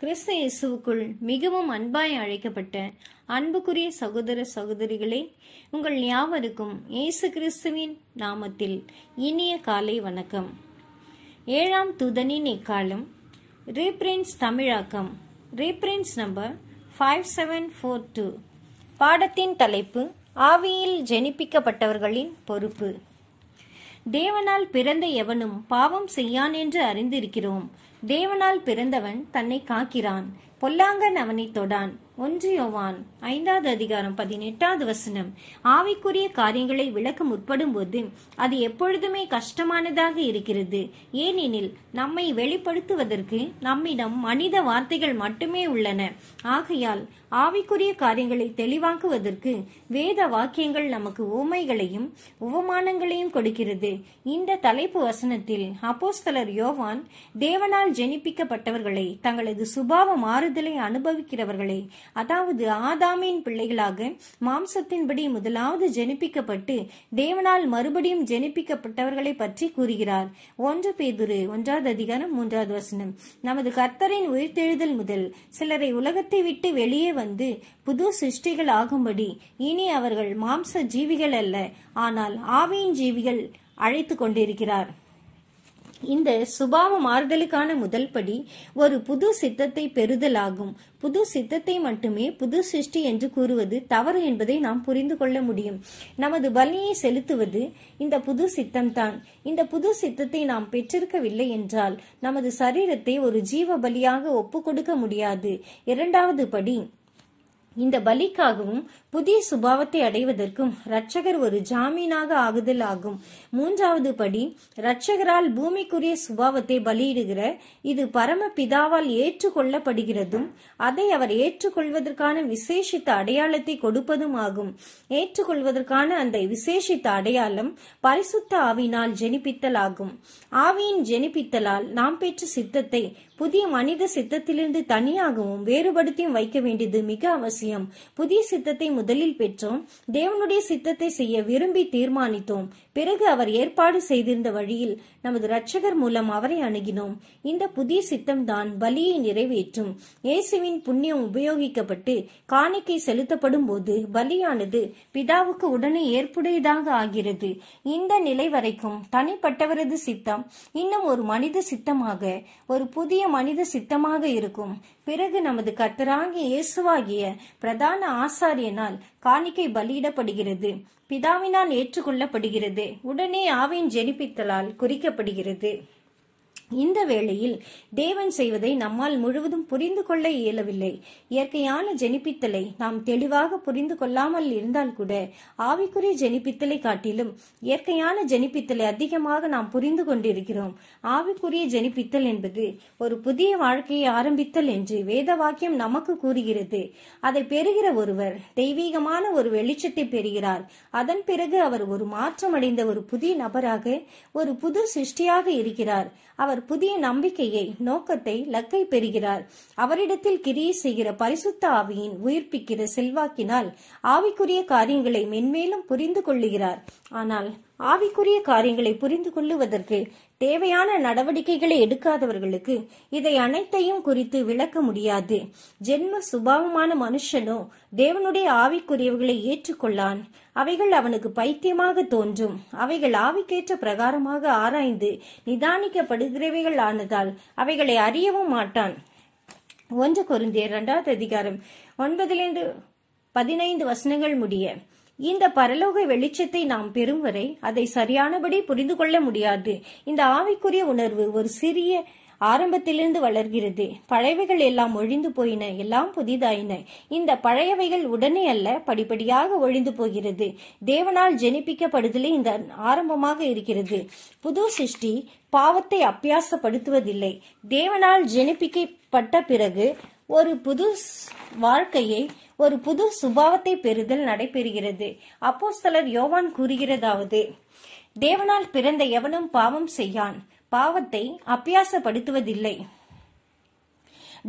கிறிஸ்து இயேசுவுக்குள் மிகவும் அன்பாய் அழைக்கப்பட்ட அன்புக்குரிய சகோதர சகோதரிகளே உங்கள் யாவருக்கும் இயேசு கிறிஸ்துவின் நாமத்தில் இனிய காலை வணக்கம் ஏழாம் துதனின் இக்காலம் ரீப்ரின்ஸ் தமிழாக்கம் reprints number five seven four two பாடத்தின் தலைப்பு ஆவியில் ஜெனிப்பிக்கப்பட்டவர்களின் பொறுப்பு தேவனால் பிறந்த எவனும் பாவம் செய்யான் என்று அறிந்திருக்கிறோம் தேவனால் பிறந்தவன் தன்னை காக்கிறான் பொல்லாங்கன் அவனை தொடான் ஒன்று யோவான் ஐந்தாவது அதிகாரம் பதினெட்டாவது வசனம் ஆவிக்குரிய காரியங்களை விளக்க முற்படும் போது அது எப்பொழுதுமே கஷ்டமானதாக இருக்கிறது ஏனெனில் நம்மை வெளிப்படுத்துவதற்கு நம்மிடம் மனித வார்த்தைகள் மட்டுமே உள்ளன ஆகையால் ஆவிக்குரிய காரியங்களை தெளிவாக்குவதற்கு வேத வாக்கியங்கள் நமக்கு உவமைகளையும் உவமானங்களையும் கொடுக்கிறது இந்த தலைப்பு வசனத்தில் அப்போஸ்தலர் யோவான் தேவனால் ஜெனிப்பிக்கப்பட்டவர்களை தங்களது சுபாவ மாறுதலை அனுபவிக்கிறவர்களை அதாவது ஆதாமின் பிள்ளைகளாக மாம்சத்தின்படி முதலாவது ஜெனிப்பிக்கப்பட்டு தேவனால் மறுபடியும் ஜெனிப்பிக்கப்பட்டவர்களை பற்றி கூறுகிறார் ஒன்று பேதுரு ஒன்றாவது அதிகாரம் மூன்றாவது வசனம் நமது கர்த்தரின் உயிர்த்தெழுதல் முதல் சிலரை உலகத்தை விட்டு வெளியே வந்து புது சிருஷ்டிகள் ஆகும்படி இனி அவர்கள் மாம்ச ஜீவிகள் அல்ல ஆனால் ஆவியின் ஜீவிகள் அழைத்து கொண்டிருக்கிறார் இந்த சுபாவ மாறுதலுக்கான முதல் படி ஒரு புது சித்தத்தை பெறுதலாகும் புது சித்தத்தை மட்டுமே புது சிருஷ்டி என்று கூறுவது தவறு என்பதை நாம் புரிந்து கொள்ள முடியும் நமது பலியை செலுத்துவது இந்த புது சித்தம்தான் இந்த புது சித்தத்தை நாம் பெற்றிருக்கவில்லை என்றால் நமது சரீரத்தை ஒரு ஜீவ பலியாக ஒப்புக் முடியாது இரண்டாவது படி இந்த பலிக்காகவும் புதிய சுபாவத்தை அடைவதற்கும் ரட்சகர் ஒரு ஜாமீனாக ஆகுதல் ஆகும் மூன்றாவது படி ரட்சகரால் பூமிக்குரிய சுபாவத்தை பலியிடுகிற இது பரம பிதாவால் ஏற்றுக்கொள்ளப்படுகிறதும் அதை அவர் ஏற்றுக்கொள்வதற்கான விசேஷித்த அடையாளத்தை கொடுப்பதும் ஆகும் ஏற்றுக்கொள்வதற்கான அந்த விசேஷித்த அடையாளம் பரிசுத்த ஆவினால் ஜெனிப்பித்தல் ஆகும் ஆவியின் ஜெனிப்பித்தலால் நாம் பெற்ற சித்தத்தை புதிய மனித சித்தத்திலிருந்து தனியாகவும் வேறுபடுத்தியும் வைக்க வேண்டியது மிக அவசியம் விஷயம் புதிய சித்தத்தை முதலில் பெற்றோம் தேவனுடைய சித்தத்தை செய்ய விரும்பி தீர்மானித்தோம் பிறகு அவர் ஏற்பாடு செய்திருந்த வழியில் நமது இரட்சகர் மூலம் அவரை அணுகினோம் இந்த புதிய சித்தம் தான் பலியை நிறைவேற்றும் இயேசுவின் புண்ணியம் உபயோகிக்கப்பட்டு காணிக்கை செலுத்தப்படும் போது பலியானது பிதாவுக்கு உடனே ஏற்புடையதாக ஆகிறது இந்த நிலை வரைக்கும் தனிப்பட்டவரது சித்தம் இன்னும் ஒரு மனித சித்தமாக ஒரு புதிய மனித சித்தமாக இருக்கும் பிறகு நமது கத்தராகிய இயேசுவாகிய பிரதான ஆசாரியனால் காணிக்கை பலியிடப்படுகிறது பிதாவினால் ஏற்றுக்கொள்ளப்படுகிறது உடனே ஆவின் ஜெனிப்பித்தலால் குறிக்கப்படுகிறது இந்த வேளையில் தேவன் செய்வதை நம்மால் முழுவதும் புரிந்து கொள்ள இயலவில்லை இயற்கையான ஜெனிப்பித்தலை நாம் தெளிவாக புரிந்து கொள்ளாமல் இருந்தால் கூட ஆவிக்குரிய ஜெனிப்பித்தலை காட்டிலும் இயற்கையான ஜெனிப்பித்தலை அதிகமாக நாம் புரிந்து கொண்டிருக்கிறோம் ஆவிக்குரிய ஜெனிப்பித்தல் என்பது ஒரு புதிய வாழ்க்கையை ஆரம்பித்தல் என்று வேத வாக்கியம் நமக்கு கூறுகிறது அதை பெறுகிற ஒருவர் தெய்வீகமான ஒரு வெளிச்சத்தை பெறுகிறார் அதன் பிறகு அவர் ஒரு மாற்றமடைந்த ஒரு புதிய நபராக ஒரு புது சிருஷ்டியாக இருக்கிறார் அவர் அவர் புதிய நம்பிக்கையை நோக்கத்தை லக்கை பெறுகிறார் அவரிடத்தில் கிரியை செய்கிற பரிசுத்த ஆவியின் உயிர்ப்பிக்கிற செல்வாக்கினால் ஆவிக்குரிய காரியங்களை மென்மேலும் புரிந்து கொள்ளுகிறார் ஆனால் ஆவிக்குரிய காரியங்களை புரிந்து கொள்ளுவதற்கு தேவையான நடவடிக்கைகளை எடுக்காதவர்களுக்கு இதை அனைத்தையும் குறித்து விளக்க முடியாது ஜென்ம சுபாவமான மனுஷனோ தேவனுடைய ஆவிக்குரியவர்களை ஏற்றுக்கொள்ளான் அவைகள் அவனுக்கு பைத்தியமாக தோன்றும் அவைகள் ஆவிக்கேற்ற பிரகாரமாக ஆராய்ந்து நிதானிக்கப்படுகிறவைகள் ஆனதால் அவைகளை அறியவும் மாட்டான் ஒன்று குருந்தியர் இரண்டாவது அதிகாரம் ஒன்பதிலிருந்து பதினைந்து வசனங்கள் முடிய இந்த பரலோக வெளிச்சத்தை நாம் பெறும் வரை அதை சரியானபடி புரிந்து கொள்ள முடியாது இந்த ஆவிக்குரிய உணர்வு ஒரு சிறிய ஆரம்பத்திலிருந்து வளர்கிறது பழையவைகள் எல்லாம் ஒழிந்து போயின எல்லாம் புதிதாயின இந்த பழையவைகள் உடனே அல்ல படிப்படியாக ஒழிந்து போகிறது தேவனால் ஜெனிப்பிக்கப்படுதலே இந்த ஆரம்பமாக இருக்கிறது புது சிருஷ்டி பாவத்தை அப்பியாசப்படுத்துவதில்லை தேவனால் ஜெனிப்பிக்கப்பட்ட பிறகு ஒரு புது வாழ்க்கையை ஒரு புது சுபாவத்தை பெறுதல் நடைபெறுகிறது அப்போஸ்தலர் யோவான் கூறுகிறதாவது தேவனால் பிறந்த எவனும் பாவம் செய்யான் பாவத்தை அப்பியாசப்படுத்துவதில்லை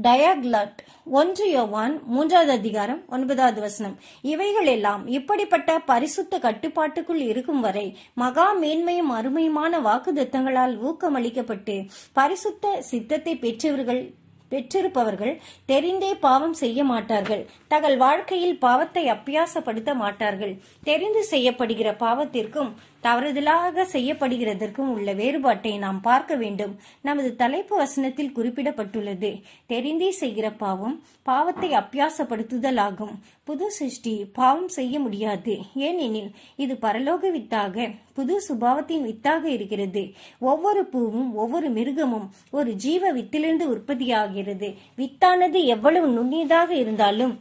டயாக்லட் ஒன்று யோவான் மூன்றாவது அதிகாரம் ஒன்பதாவது வசனம் இவைகள் எல்லாம் இப்படிப்பட்ட பரிசுத்த கட்டுப்பாட்டுக்குள் இருக்கும் வரை மகா மேன்மையும் அருமையுமான வாக்குதத்தங்களால் ஊக்கமளிக்கப்பட்டு பரிசுத்த சித்தத்தை பெற்றவர்கள் பெற்றிருப்பவர்கள் தெரிந்தே பாவம் செய்ய மாட்டார்கள் தங்கள் வாழ்க்கையில் பாவத்தை அப்பியாசப்படுத்த மாட்டார்கள் தெரிந்து செய்யப்படுகிற பாவத்திற்கும் தவறுதலாக செய்யப்படுகிறதற்கும் உள்ள வேறுபாட்டை நாம் பார்க்க வேண்டும் நமது தலைப்பு வசனத்தில் குறிப்பிடப்பட்டுள்ளது தெரிந்தே செய்கிற பாவம் பாவத்தை அப்பியாசப்படுத்துதல் ஆகும் புது சிருஷ்டி பாவம் செய்ய முடியாது ஏனெனில் இது பரலோக வித்தாக புது சுபாவத்தின் வித்தாக இருக்கிறது ஒவ்வொரு பூவும் ஒவ்வொரு மிருகமும் ஒரு ஜீவ வித்திலிருந்து உற்பத்தியாகிய ஆகிறது வித்தானது எவ்வளவு நுண்ணியதாக இருந்தாலும்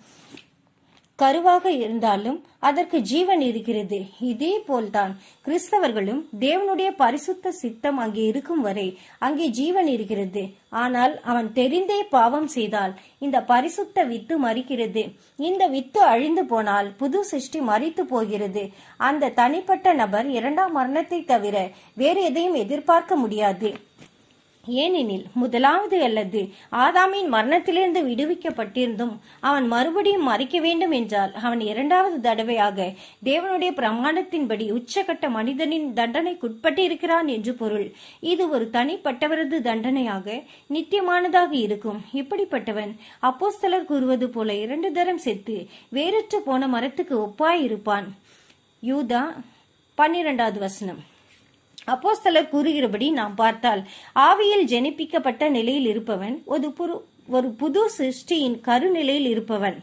கருவாக இருந்தாலும் அதற்கு ஜீவன் இருக்கிறது இதே போல்தான் கிறிஸ்தவர்களும் தேவனுடைய பரிசுத்த சித்தம் அங்கே இருக்கும் வரை அங்கே ஜீவன் இருக்கிறது ஆனால் அவன் தெரிந்தே பாவம் செய்தால் இந்த பரிசுத்த வித்து மறிக்கிறது இந்த வித்து அழிந்து போனால் புது சிருஷ்டி மறித்து போகிறது அந்த தனிப்பட்ட நபர் இரண்டாம் மரணத்தை தவிர வேறு எதையும் எதிர்பார்க்க முடியாது ஏனெனில் முதலாவது அல்லது ஆதாமின் மரணத்திலிருந்து விடுவிக்கப்பட்டிருந்தும் அவன் மறுபடியும் மறிக்க வேண்டும் என்றால் அவன் இரண்டாவது தடவையாக தேவனுடைய பிரமாணத்தின்படி உச்சகட்ட மனிதனின் தண்டனைக்குட்பட்டு இருக்கிறான் என்று பொருள் இது ஒரு தனிப்பட்டவரது தண்டனையாக நித்தியமானதாக இருக்கும் இப்படிப்பட்டவன் அப்போஸ்தலர் கூறுவது போல இரண்டு தரம் செத்து வேறற்று போன மரத்துக்கு இருப்பான் யூதா பன்னிரெண்டாவது வசனம் அப்போஸ்தலர் கூறுகிறபடி நாம் பார்த்தால் ஆவியில் ஜெனிப்பிக்கப்பட்ட நிலையில் இருப்பவன் ஒரு புரு ஒரு புது சிருஷ்டியின் கருநிலையில் இருப்பவன்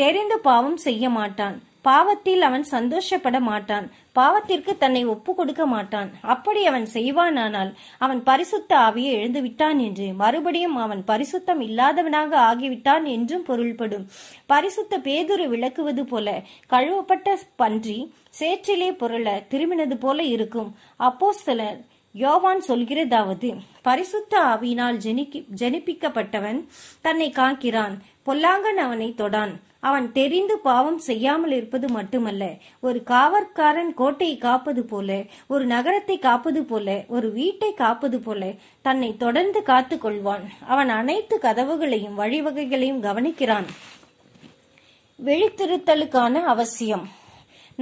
தெரிந்து பாவம் செய்ய மாட்டான் பாவத்தில் அவன் சந்தோஷப்பட மாட்டான் பாவத்திற்கு தன்னை ஒப்பு கொடுக்க மாட்டான் அப்படி அவன் செய்வானானால் அவன் பரிசுத்த ஆவியை எழுந்துவிட்டான் என்று மறுபடியும் அவன் பரிசுத்தம் இல்லாதவனாக ஆகிவிட்டான் என்றும் பொருள்படும் பரிசுத்த பேதுரு விளக்குவது போல கழுவப்பட்ட பன்றி சேற்றிலே பொருள திரும்பினது போல இருக்கும் அப்போ சிலர் யோவான் சொல்கிறதாவது பரிசுத்த ஆவியினால் ஜெனிக்கி ஜெனிப்பிக்கப்பட்டவன் தன்னை காக்கிறான் பொல்லாங்கன் அவனை தொடான் அவன் தெரிந்து பாவம் செய்யாமல் இருப்பது மட்டுமல்ல ஒரு காவற்காரன் கோட்டையை காப்பது போல ஒரு நகரத்தை காப்பது போல ஒரு வீட்டை காப்பது போல தன்னை தொடர்ந்து காத்து கொள்வான் அவன் அனைத்து கதவுகளையும் வழிவகைகளையும் கவனிக்கிறான் வெளித்திருத்தலுக்கான அவசியம்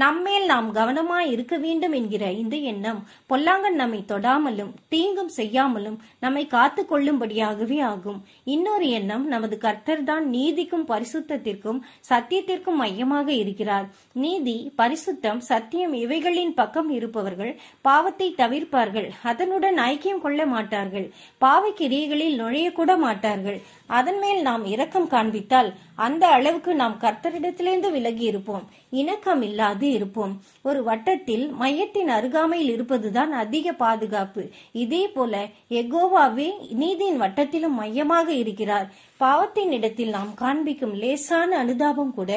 நம்மேல் நாம் கவனமாய் இருக்க வேண்டும் என்கிற இந்த எண்ணம் பொல்லாங்கன் நம்மை தொடாமலும் தீங்கும் செய்யாமலும் நம்மை காத்து கொள்ளும்படியாகவே ஆகும் இன்னொரு எண்ணம் நமது கர்த்தர் தான் நீதிக்கும் பரிசுத்தத்திற்கும் சத்தியத்திற்கும் மையமாக இருக்கிறார் நீதி பரிசுத்தம் சத்தியம் இவைகளின் பக்கம் இருப்பவர்கள் பாவத்தை தவிர்ப்பார்கள் அதனுடன் ஐக்கியம் கொள்ள மாட்டார்கள் பாவக்கிரியைகளில் நுழையக்கூட மாட்டார்கள் அதன் மேல் நாம் இரக்கம் காண்பித்தால் அந்த அளவுக்கு நாம் கர்த்தரிடத்திலிருந்து விலகி இருப்போம் இணக்கம் இல்லாது இருப்போம் ஒரு வட்டத்தில் மையத்தின் அருகாமையில் இருப்பதுதான் அதிக பாதுகாப்பு இதே போல எகோவாவே நீதியின் வட்டத்திலும் மையமாக இருக்கிறார் பாவத்தின் இடத்தில் நாம் காண்பிக்கும் லேசான அனுதாபம் கூட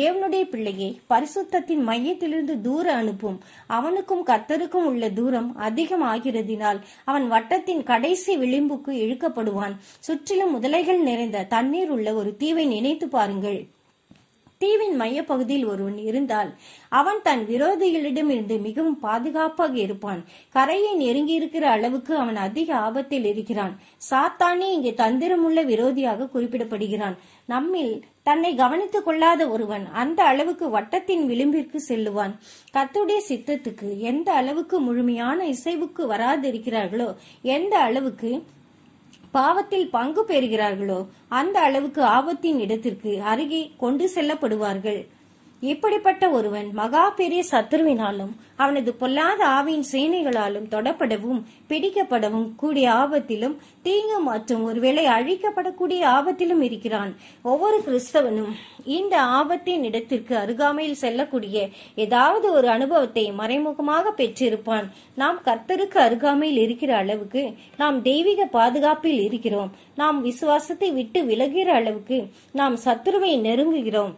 தேவனுடைய பிள்ளையை பரிசுத்தத்தின் மையத்திலிருந்து தூர அனுப்பும் அவனுக்கும் கர்த்தருக்கும் உள்ள தூரம் அதிகம் ஆகிறதினால் அவன் வட்டத்தின் கடைசி விளிம்புக்கு இழுக்கப்படுவான் சுற்றிலும் முதலைகள் அலைகள் நிறைந்த தண்ணீர் உள்ள ஒரு தீவை நினைத்து பாருங்கள் தீவின் மையப்பகுதியில் ஒருவன் இருந்தால் அவன் தன் விரோதிகளிடம் இருந்து மிகவும் பாதுகாப்பாக இருப்பான் கரையை நெருங்கி இருக்கிற அளவுக்கு அவன் அதிக ஆபத்தில் இருக்கிறான் சாத்தானே இங்கே தந்திரமுள்ள விரோதியாக குறிப்பிடப்படுகிறான் நம்மில் தன்னை கவனித்துக் கொள்ளாத ஒருவன் அந்த அளவுக்கு வட்டத்தின் விளிம்பிற்கு செல்லுவான் கத்துடைய சித்தத்துக்கு எந்த அளவுக்கு முழுமையான இசைவுக்கு வராதிருக்கிறார்களோ எந்த அளவுக்கு பாவத்தில் பங்கு பெறுகிறார்களோ அந்த அளவுக்கு ஆபத்தின் இடத்திற்கு அருகே கொண்டு செல்லப்படுவார்கள் இப்படிப்பட்ட ஒருவன் மகா பெரிய சத்துருவினாலும் அவனது பொல்லாத ஆவியின் சேனைகளாலும் தொடப்படவும் பிடிக்கப்படவும் கூடிய ஆபத்திலும் தீங்கு மற்றும் ஒருவேளை அழிக்கப்படக்கூடிய ஆபத்திலும் இருக்கிறான் ஒவ்வொரு கிறிஸ்தவனும் இந்த ஆபத்தின் இடத்திற்கு அருகாமையில் செல்லக்கூடிய ஏதாவது ஒரு அனுபவத்தை மறைமுகமாக பெற்றிருப்பான் நாம் கர்த்தருக்கு அருகாமையில் இருக்கிற அளவுக்கு நாம் தெய்வீக பாதுகாப்பில் இருக்கிறோம் நாம் விசுவாசத்தை விட்டு விலகிற அளவுக்கு நாம் சத்துருவை நெருங்குகிறோம்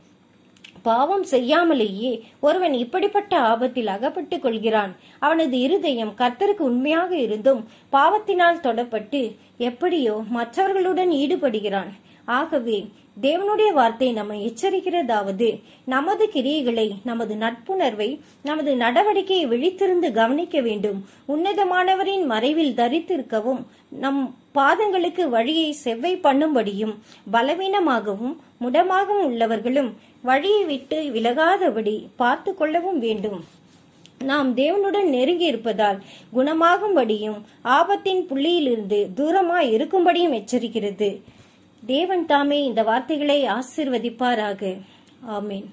பாவம் செய்யாமலேயே ஒருவன் இப்படிப்பட்ட ஆபத்தில் அகப்பட்டுக் கொள்கிறான் அவனது இருதயம் கர்த்தருக்கு உண்மையாக இருந்தும் பாவத்தினால் தொடப்பட்டு எப்படியோ மற்றவர்களுடன் ஈடுபடுகிறான் ஆகவே தேவனுடைய வார்த்தை நம்மை எச்சரிக்கிறதாவது நமது கிரியைகளை நமது நட்புணர்வை நமது நடவடிக்கையை விழித்திருந்து கவனிக்க வேண்டும் உன்னதமானவரின் மறைவில் தரித்திருக்கவும் நம் பாதங்களுக்கு வழியை செவ்வை பண்ணும்படியும் பலவீனமாகவும் முடமாகவும் உள்ளவர்களும் வழியை விட்டு விலகாதபடி பார்த்து கொள்ளவும் வேண்டும் நாம் தேவனுடன் நெருங்கி இருப்பதால் குணமாகும்படியும் ஆபத்தின் புள்ளியிலிருந்து தூரமாய் இருக்கும்படியும் எச்சரிக்கிறது தேவன் தாமே இந்த வார்த்தைகளை ஆசிர்வதிப்பாராக ஆமீன்